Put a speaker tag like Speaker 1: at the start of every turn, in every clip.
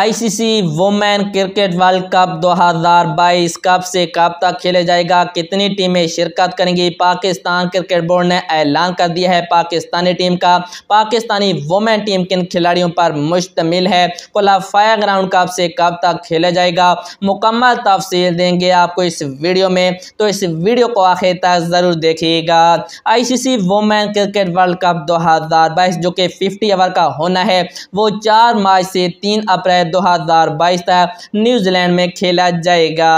Speaker 1: ICC women cricket world cup 2022 कब से कब तक खेले जाएगा कितनी टीमें शिरकत करेंगी पाकिस्तान क्रिकेट बोर्ड ने ऐलान कर दिया है पाकिस्तानी टीम का पाकिस्तानी वुमेन टीम किन खिलाड़ियों पर मुश्तमिल है क्वालाफायर ग्राउंड कब से कब तक खेला जाएगा मुकम्मल तफसील देंगे आपको इस वीडियो में तो इस वीडियो को आखिर तक ज़रूर देखिएगा ICC women cricket world cup बाईस जो कि फिफ्टी ओवर का होना है वो चार मार्च से तीन अप्रैल 2022 तक न्यूजीलैंड में खेला जाएगा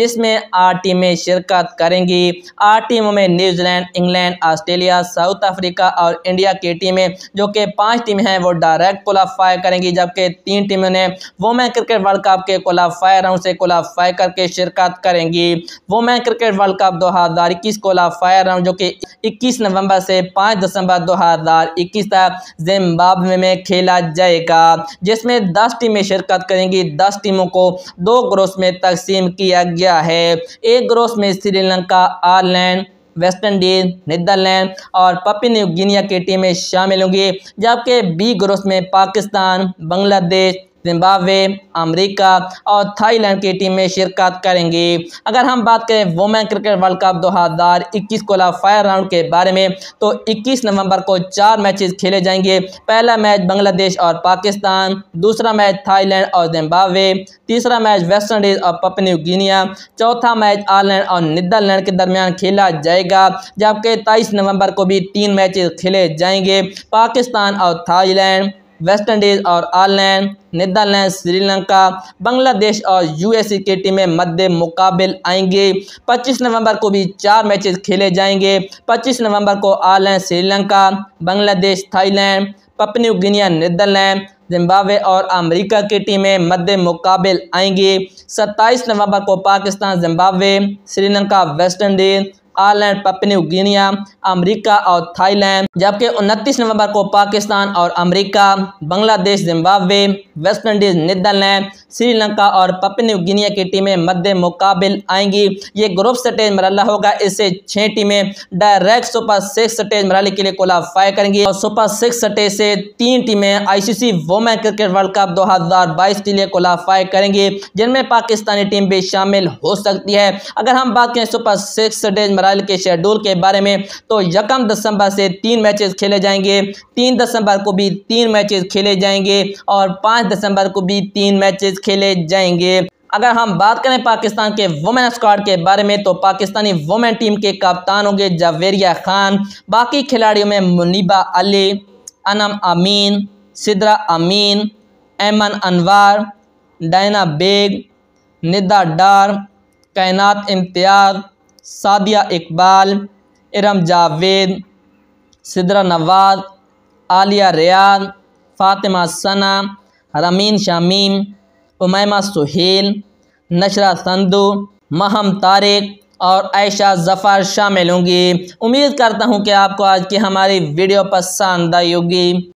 Speaker 1: जिसमें आठ टीमें शिरकत करेंगी आठ टीमों में New Zealand England Australia South Africa और इंडिया की टीमें जो कि पांच टीमें हैं वो डायरेक्ट क्वालाफाई करेंगी जबकि तीन टीमों ने वोमेन क्रिकेट वर्ल्ड कप के क्वालाफाई राउंड से क्वालाफाई करके शिरकत करेंगी वोमेन क्रिकेट वर्ल्ड कप दो हज़ार इक्कीस क्वालाफाई राउंड जो कि इक्कीस नवंबर से पाँच दिसंबर दो हज़ार इक्कीस तक जिम्बाब्वे में खेला जाएगा जिसमें दस टीमें शिरकत करेंगी दस टीमों को दो ग्रोस में तकसीम किया गया है एक ग्रोस में Sri Lanka Ireland West Indies Netherlands और पपी न्यू गिनिया की टीमें शामिल होंगी जबकि बी ग्रोस में पाकिस्तान बांग्लादेश जिम्बावे अमरीका और थाईलैंड की में शिरकत करेंगी अगर हम बात करें वुमेन क्रिकेट वर्ल्ड कप दो हज़ार इक्कीस क्वालिफायर राउंड के बारे में तो इक्कीस नवंबर को चार मैचेस खेले जाएंगे पहला मैच बांग्लादेश और पाकिस्तान दूसरा मैच थाईलैंड और जिम्बावे तीसरा मैच वेस्ट इंडीज़ और पपनी गिनिया चौथा मैच आयरलैंड और नीदरलैंड के दरमियान खेला जाएगा जबकि तेईस नवंबर को भी तीन मैचेस खेले जाएंगे पाकिस्तान और थाईलैंड वेस्ट इंडीज़ और आयरलैंड नीदरलैंड श्रीलंका बांग्लादेश और यूएसए की टीमें मध्य मुकाबल आएंगे 25 नवंबर को भी चार मैचेस खेले जाएंगे 25 नवंबर को Ireland Sri Lanka Bangladesh Thailand Papua Guinea Netherlands Zimbabwe और अमेरिका की टीमें मध्य मुकाबले आएंगी 27 नवंबर को Pakistan Zimbabwe Sri Lanka West Indies Ireland Guinea America और थाईलैंड जबकि उनतीस नवंबर को पाकिस्तान और America Bangladesh Zimbabwe West Indies Netherlands Sri Lanka और गिनिया की टीमें मध्य मुकाबिल आएंगी ये ग्रुप स्टेज मरला होगा इससे छः टीमें डायरेक्ट सुपर सिक्स स्टेज मराली के लिए क्वालिफाई करेंगी और सुपर सिक्स स्टेज से तीन टीमें ICC women cricket world cup 2022 के लिए क्वालिफाई करेंगी जिनमें पाकिस्तानी टीम भी शामिल हो सकती है अगर हम बात करें सुपर सिक्स स्टेज मराली मराइल के शेड्यूल के बारे में तो यकम दिसंबर से तीन मैचेस खेले जाएंगे तीन दिसंबर को भी तीन मैचेस खेले जाएंगे और पाँच दिसंबर को भी तीन मैचेस खेले जाएंगे अगर हम बात करें पाकिस्तान के वुमेन स्क्वाड के बारे में तो पाकिस्तानी वुमेन टीम के कप्तान होंगे जावेरिया खान बाकी खिलाड़ियों में मुनीबा अली अनम अमीन सिद्रा अमीन एमन अनवर डायना बेग निदा डार कायनात इम्तियाज़ सादिया इकबाल इरम जावेद सिदरा नवाद आलिया रियाद फातिमा सना रमीन शमीम उमैमा सुहेल नशरा संधु महम तारिक और आयशा ज़फ़र शामिल होंगी उम्मीद करता हूँ कि आपको आज की हमारी वीडियो पसंद आई होगी